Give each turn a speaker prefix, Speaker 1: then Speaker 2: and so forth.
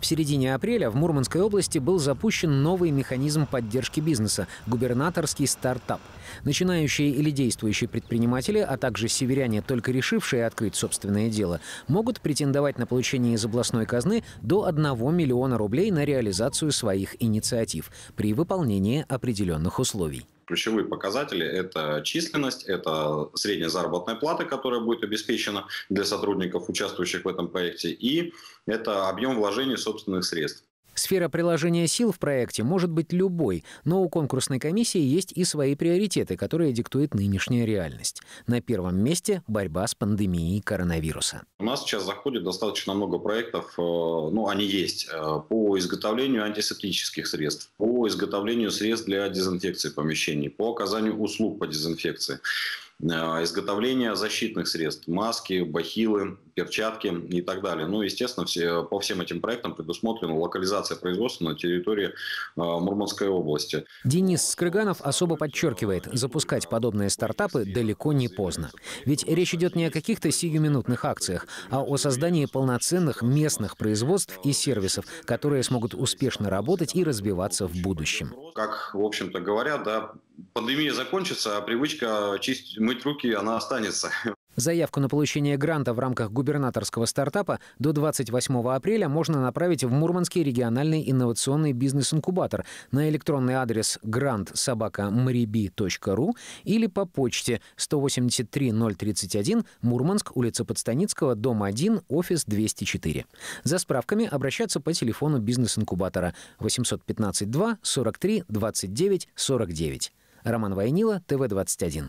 Speaker 1: В середине апреля в Мурманской области был запущен новый механизм поддержки бизнеса – губернаторский стартап. Начинающие или действующие предприниматели, а также северяне, только решившие открыть собственное дело, могут претендовать на получение из областной казны до 1 миллиона рублей на реализацию своих инициатив при выполнении определенных условий.
Speaker 2: Ключевые показатели – это численность, это средняя заработная плата, которая будет обеспечена для сотрудников, участвующих в этом проекте, и это объем вложений собственных средств.
Speaker 1: Сфера приложения сил в проекте может быть любой, но у конкурсной комиссии есть и свои приоритеты, которые диктует нынешняя реальность. На первом месте борьба с пандемией коронавируса.
Speaker 2: У нас сейчас заходит достаточно много проектов, э, ну, они есть, э, по изготовлению антисептических средств, по изготовлению средств для дезинфекции помещений, по оказанию услуг по дезинфекции э, изготовление защитных средств, маски, бахилы, перчатки и так далее. Ну, естественно, все, по всем этим проектам предусмотрена локализация производства на территории э, Мурманской области.
Speaker 1: Денис Скрыганов особо подчеркивает, запускать подобные стартапы далеко не поздно. Ведь речь идет не о каких-то сиюминутных акциях, а о создании полноценных местных производств и сервисов, которые смогут успешно работать и развиваться в будущем.
Speaker 2: Как, в общем-то говорят, да, пандемия закончится, а привычка чистить, мыть руки, она останется.
Speaker 1: Заявку на получение гранта в рамках губернаторского стартапа до 28 апреля можно направить в Мурманский региональный инновационный бизнес-инкубатор на электронный адрес grantsobaka.mribi.ru или по почте 183031 Мурманск, улица Подстаницкого, дом 1, офис 204. За справками обращаться по телефону бизнес-инкубатора 815 2 43 29 49. Роман Войнила, ТВ-21.